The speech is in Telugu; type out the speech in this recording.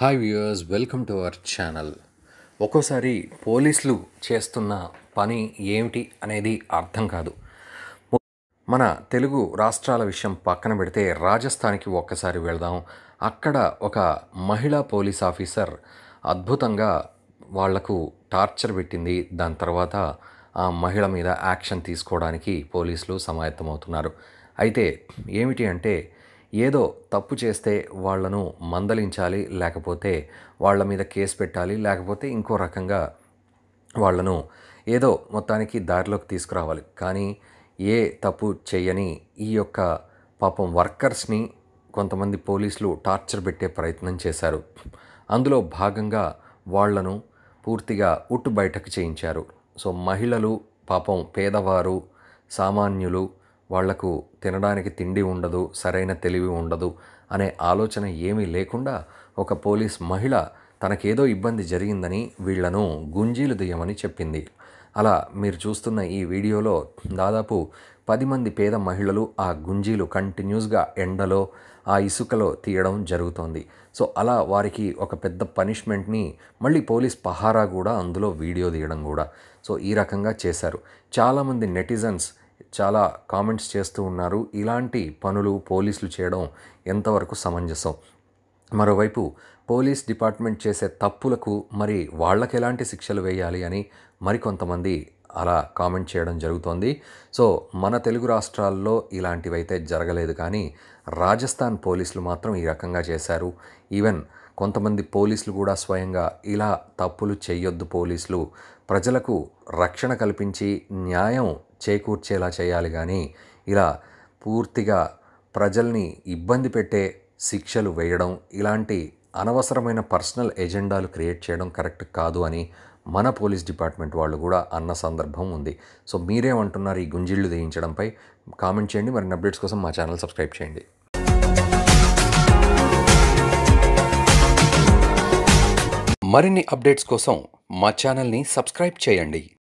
hi viewers welcome to our channel ఒక్కోసారి పోలీసులు చేస్తున్న పని ఏమిటి అనేది అర్థం కాదు మన తెలుగు రాష్ట్రాల విషయం పక్కన పెడితే రాజస్థాన్కి ఒక్కసారి వెళదాం అక్కడ ఒక మహిళా పోలీస్ ఆఫీసర్ అద్భుతంగా వాళ్లకు టార్చర్ పెట్టింది దాని తర్వాత ఆ మహిళ మీద యాక్షన్ తీసుకోవడానికి పోలీసులు సమాయత్తమవుతున్నారు అయితే ఏమిటి అంటే ఏదో తప్పు చేస్తే వాళ్లను మందలించాలి లేకపోతే వాళ్ళ మీద కేసు పెట్టాలి లేకపోతే ఇంకో రకంగా వాళ్లను ఏదో మొత్తానికి దారిలోకి తీసుకురావాలి కానీ ఏ తప్పు చేయని ఈ యొక్క పాపం వర్కర్స్ని కొంతమంది పోలీసులు టార్చర్ పెట్టే ప్రయత్నం చేశారు అందులో భాగంగా వాళ్లను పూర్తిగా ఉట్టు బయటకు చేయించారు సో మహిళలు పాపం పేదవారు సామాన్యులు వాళ్లకు తినడానికి తిండి ఉండదు సరైన తెలివి ఉండదు అనే ఆలోచన ఏమీ లేకుండా ఒక పోలీస్ మహిళ తనకేదో ఇబ్బంది జరిగిందని వీళ్లను గుంజీలు దియ్యమని చెప్పింది అలా మీరు చూస్తున్న ఈ వీడియోలో దాదాపు పది మంది పేద మహిళలు ఆ గుంజీలు కంటిన్యూస్గా ఎండలో ఆ ఇసుకలో తీయడం జరుగుతోంది సో అలా వారికి ఒక పెద్ద పనిష్మెంట్ని మళ్ళీ పోలీస్ పహారా కూడా అందులో వీడియో తీయడం కూడా సో ఈ రకంగా చేశారు చాలామంది నెటిజన్స్ చాలా కామెంట్స్ చేస్తూ ఉన్నారు ఇలాంటి పనులు పోలీసులు చేయడం ఎంతవరకు సమంజసం మరోవైపు పోలీస్ డిపార్ట్మెంట్ చేసే తప్పులకు మరి వాళ్ళకి ఎలాంటి శిక్షలు వేయాలి అని మరికొంతమంది అలా కామెంట్ చేయడం జరుగుతోంది సో మన తెలుగు రాష్ట్రాల్లో ఇలాంటివైతే జరగలేదు కానీ రాజస్థాన్ పోలీసులు మాత్రం ఈ రకంగా చేశారు ఈవెన్ కొంతమంది పోలీసులు కూడా స్వయంగా ఇలా తప్పులు చేయొద్దు పోలీసులు ప్రజలకు రక్షణ కల్పించి న్యాయం చేకూర్చేలా చేయాలి కానీ ఇలా పూర్తిగా ప్రజల్ని ఇబ్బంది పెట్టే శిక్షలు వేయడం ఇలాంటి అనవసరమైన పర్సనల్ ఎజెండాలు క్రియేట్ చేయడం కరెక్ట్ కాదు అని మన పోలీస్ డిపార్ట్మెంట్ వాళ్ళు కూడా అన్న సందర్భం ఉంది సో మీరేమంటున్నారు ఈ గుంజిళ్ళు వేయించడంపై కామెంట్ చేయండి మరిన్ని అప్డేట్స్ కోసం మా ఛానల్ సబ్స్క్రైబ్ చేయండి మరిన్ని అప్డేట్స్ కోసం మా ఛానల్ని సబ్స్క్రైబ్ చేయండి